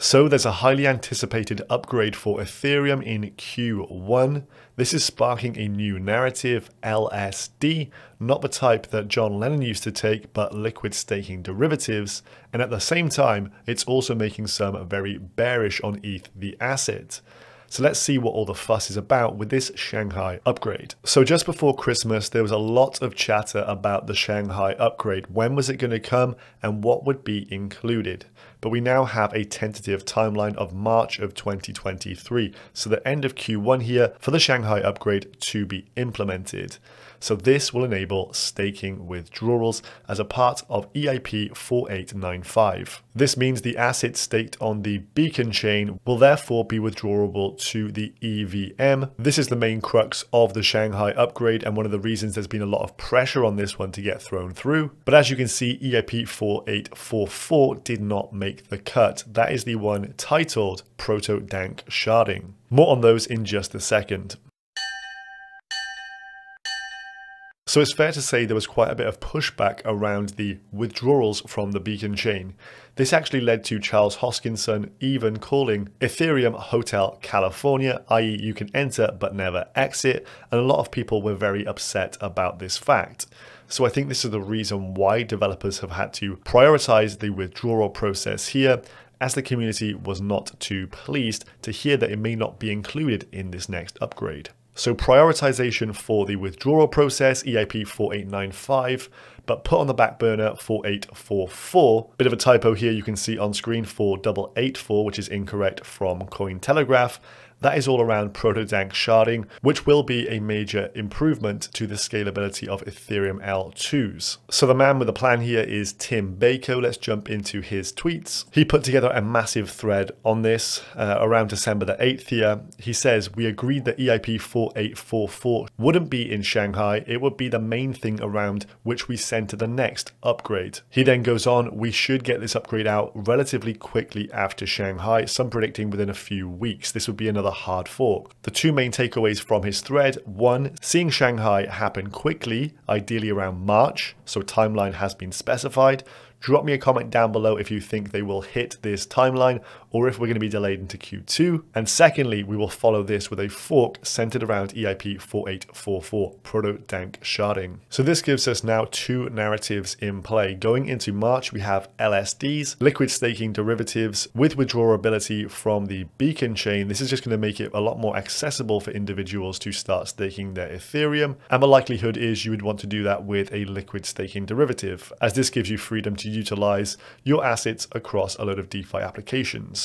So there's a highly anticipated upgrade for Ethereum in Q1. This is sparking a new narrative, LSD, not the type that John Lennon used to take, but liquid staking derivatives. And at the same time, it's also making some very bearish on ETH, the asset. So let's see what all the fuss is about with this Shanghai upgrade. So just before Christmas, there was a lot of chatter about the Shanghai upgrade. When was it going to come and what would be included? but we now have a tentative timeline of March of 2023, so the end of Q1 here for the Shanghai upgrade to be implemented. So this will enable staking withdrawals as a part of EIP 4895. This means the assets staked on the Beacon chain will therefore be withdrawable to the EVM. This is the main crux of the Shanghai upgrade and one of the reasons there's been a lot of pressure on this one to get thrown through. But as you can see, EIP 4844 did not make make the cut. That is the one titled Proto-Dank Sharding. More on those in just a second. So it's fair to say there was quite a bit of pushback around the withdrawals from the beacon chain. This actually led to Charles Hoskinson even calling Ethereum Hotel California, i.e. you can enter but never exit, and a lot of people were very upset about this fact. So I think this is the reason why developers have had to prioritize the withdrawal process here as the community was not too pleased to hear that it may not be included in this next upgrade. So prioritization for the withdrawal process, EIP 4895, but put on the back burner 4844. Bit of a typo here you can see on screen for which is incorrect from Cointelegraph. That is all around Protodank sharding, which will be a major improvement to the scalability of Ethereum L2s. So the man with the plan here is Tim Bako. Let's jump into his tweets. He put together a massive thread on this uh, around December the 8th here. He says, we agreed that EIP 4844 wouldn't be in Shanghai. It would be the main thing around which we send to the next upgrade. He then goes on, we should get this upgrade out relatively quickly after Shanghai, some predicting within a few weeks. This would be another hard fork. The two main takeaways from his thread, one, seeing Shanghai happen quickly, ideally around March, so timeline has been specified. Drop me a comment down below if you think they will hit this timeline or if we're going to be delayed into Q2. And secondly, we will follow this with a fork centered around EIP 4844, Proto-Dank sharding. So this gives us now two narratives in play. Going into March, we have LSDs, liquid staking derivatives with withdrawability from the beacon chain. This is just going to make it a lot more accessible for individuals to start staking their Ethereum. And the likelihood is you would want to do that with a liquid staking derivative, as this gives you freedom to utilize your assets across a load of DeFi applications.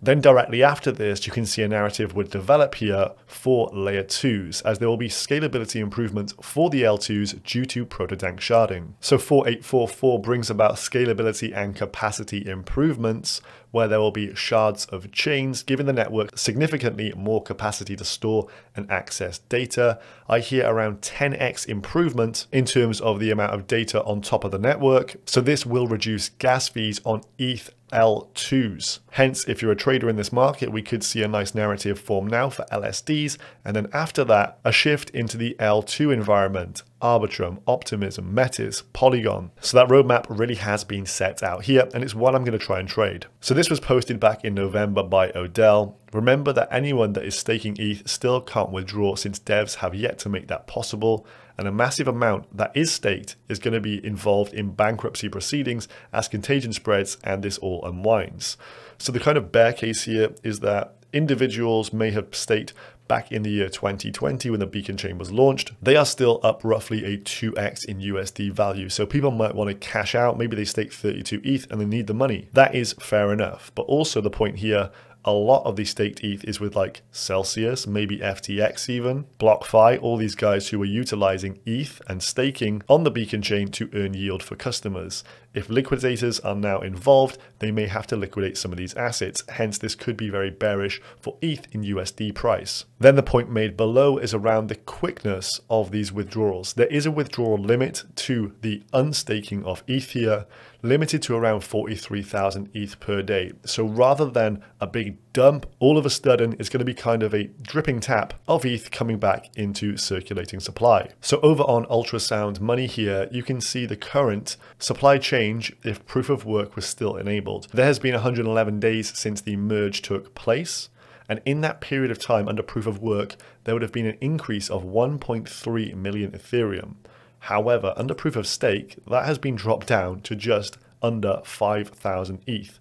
Then directly after this, you can see a narrative would develop here for layer 2s, as there will be scalability improvements for the L2s due to proto-dank sharding. So 4844 brings about scalability and capacity improvements, where there will be shards of chains, giving the network significantly more capacity to store and access data. I hear around 10x improvement in terms of the amount of data on top of the network. So this will reduce gas fees on ETH L2s. Hence, if you're a trader in this market, we could see a nice narrative form now for LSDs, and then after that, a shift into the L2 environment. Arbitrum, Optimism, Metis, Polygon. So that roadmap really has been set out here and it's what I'm going to try and trade. So this was posted back in November by Odell. Remember that anyone that is staking ETH still can't withdraw since devs have yet to make that possible and a massive amount that is staked is going to be involved in bankruptcy proceedings as contagion spreads and this all unwinds. So the kind of bear case here is that individuals may have staked back in the year 2020 when the beacon chain was launched, they are still up roughly a 2x in USD value. So people might want to cash out, maybe they stake 32 ETH and they need the money. That is fair enough. But also the point here a lot of the staked ETH is with like Celsius, maybe FTX even, BlockFi, all these guys who are utilizing ETH and staking on the Beacon chain to earn yield for customers. If liquidators are now involved, they may have to liquidate some of these assets, hence this could be very bearish for ETH in USD price. Then the point made below is around the quickness of these withdrawals. There is a withdrawal limit to the unstaking of ETH here, limited to around 43,000 ETH per day. So rather than a big dump, all of a sudden it's going to be kind of a dripping tap of ETH coming back into circulating supply. So over on ultrasound money here, you can see the current supply change if proof of work was still enabled. There has been 111 days since the merge took place. And in that period of time under proof of work, there would have been an increase of 1.3 million Ethereum. However, under proof of stake, that has been dropped down to just under 5,000 ETH.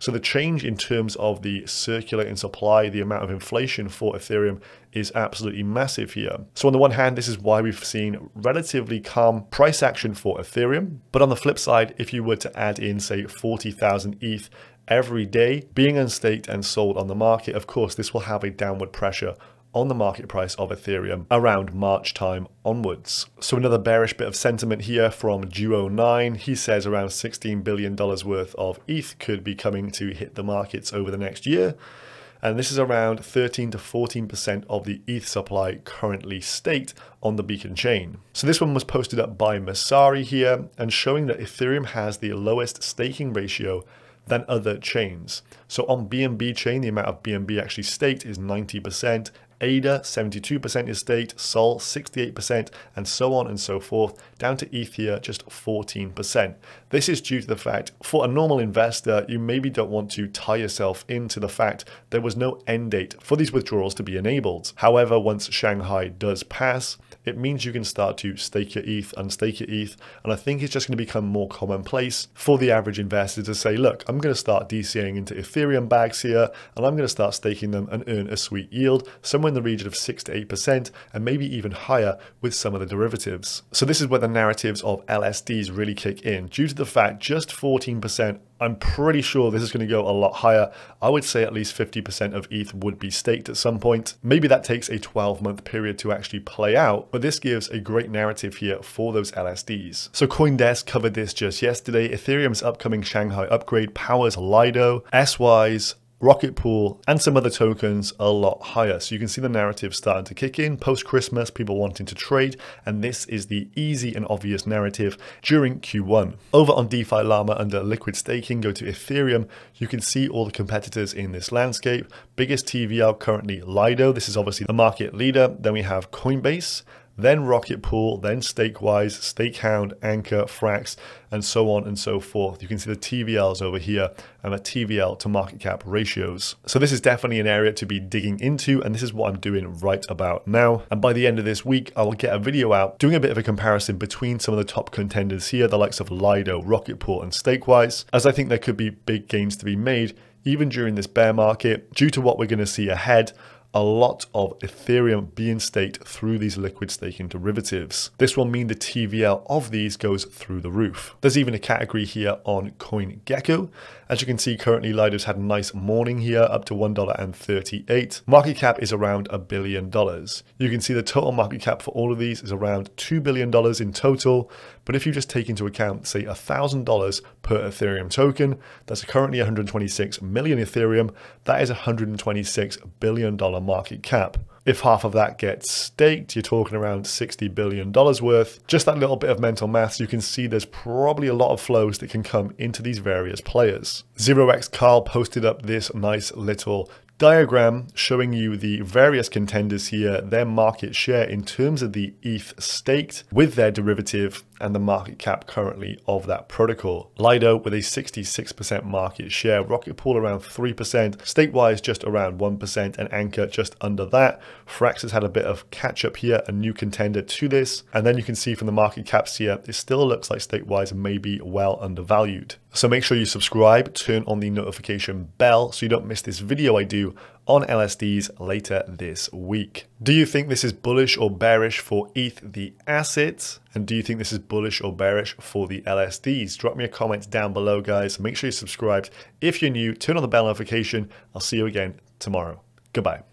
So the change in terms of the circulating supply, the amount of inflation for Ethereum is absolutely massive here. So on the one hand, this is why we've seen relatively calm price action for Ethereum. But on the flip side, if you were to add in say 40,000 ETH every day being unstaked and sold on the market, of course, this will have a downward pressure on the market price of Ethereum around March time onwards. So another bearish bit of sentiment here from Duo9. He says around $16 billion worth of ETH could be coming to hit the markets over the next year. And this is around 13 to 14% of the ETH supply currently staked on the Beacon chain. So this one was posted up by Masari here and showing that Ethereum has the lowest staking ratio than other chains. So on BNB chain, the amount of BNB actually staked is 90%, ADA 72% estate, SOL 68%, and so on and so forth, down to Ethia just 14%. This is due to the fact for a normal investor, you maybe don't want to tie yourself into the fact there was no end date for these withdrawals to be enabled. However, once Shanghai does pass, it means you can start to stake your ETH and stake your ETH. And I think it's just going to become more commonplace for the average investor to say, look, I'm going to start DCAing into Ethereum bags here, and I'm going to start staking them and earn a sweet yield somewhere in the region of 6 to 8%, and maybe even higher with some of the derivatives. So this is where the narratives of LSDs really kick in due to the fact just 14% I'm pretty sure this is going to go a lot higher. I would say at least 50% of ETH would be staked at some point. Maybe that takes a 12 month period to actually play out, but this gives a great narrative here for those LSDs. So Coindesk covered this just yesterday. Ethereum's upcoming Shanghai upgrade powers Lido, SY's, Rocket Pool, and some other tokens a lot higher. So you can see the narrative starting to kick in post-Christmas, people wanting to trade, and this is the easy and obvious narrative during Q1. Over on DeFi Llama under liquid staking, go to Ethereum, you can see all the competitors in this landscape. Biggest TVL currently Lido, this is obviously the market leader. Then we have Coinbase, then Rocket Pool, then Stakewise, Stakehound, Anchor, Frax, and so on and so forth. You can see the TVLs over here um, and the TVL to market cap ratios. So this is definitely an area to be digging into and this is what I'm doing right about now. And by the end of this week, I will get a video out doing a bit of a comparison between some of the top contenders here, the likes of Lido, Rocketport and Stakewise, as I think there could be big gains to be made even during this bear market due to what we're going to see ahead a lot of Ethereum being staked through these liquid staking derivatives. This will mean the TVL of these goes through the roof. There's even a category here on CoinGecko. As you can see, currently Lido's had a nice morning here, up to $1.38. Market cap is around a billion dollars. You can see the total market cap for all of these is around $2 billion in total, but if you just take into account, say, $1,000 per Ethereum token, that's currently 126 million Ethereum, that is $126 billion market cap. If half of that gets staked, you're talking around $60 billion worth. Just that little bit of mental maths, you can see there's probably a lot of flows that can come into these various players. 0x Carl posted up this nice little diagram showing you the various contenders here, their market share in terms of the ETH staked with their derivative and the market cap currently of that protocol. Lido with a 66% market share, Rocket Pool around 3%, Statewise just around 1%, and Anchor just under that. Frax has had a bit of catch up here, a new contender to this. And then you can see from the market caps here, it still looks like Statewise may be well undervalued. So make sure you subscribe, turn on the notification bell so you don't miss this video I do on LSDs later this week. Do you think this is bullish or bearish for ETH, the asset? And do you think this is bullish or bearish for the LSDs? Drop me a comment down below, guys. Make sure you're subscribed. If you're new, turn on the bell notification. I'll see you again tomorrow. Goodbye.